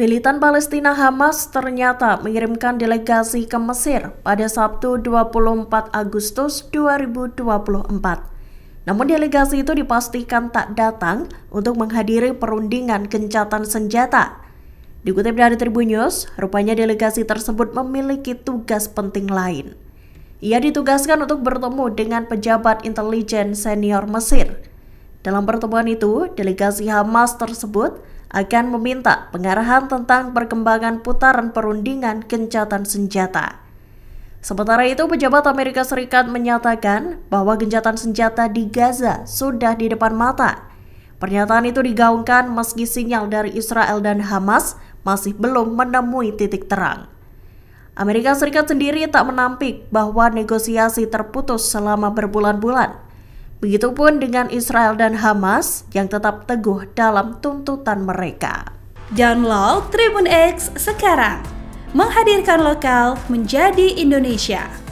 Militan Palestina Hamas ternyata mengirimkan delegasi ke Mesir pada Sabtu 24 Agustus 2024. Namun delegasi itu dipastikan tak datang untuk menghadiri perundingan gencatan senjata. Dikutip dari Tribun News, rupanya delegasi tersebut memiliki tugas penting lain. Ia ditugaskan untuk bertemu dengan pejabat intelijen senior Mesir. Dalam pertemuan itu, delegasi Hamas tersebut akan meminta pengarahan tentang perkembangan putaran perundingan gencatan senjata. Sementara itu, pejabat Amerika Serikat menyatakan bahwa gencatan senjata di Gaza sudah di depan mata. Pernyataan itu digaungkan meski sinyal dari Israel dan Hamas masih belum menemui titik terang. Amerika Serikat sendiri tak menampik bahwa negosiasi terputus selama berbulan-bulan. Begitupun dengan Israel dan Hamas yang tetap teguh dalam tuntutan mereka. Download Tribun X sekarang, menghadirkan lokal menjadi Indonesia.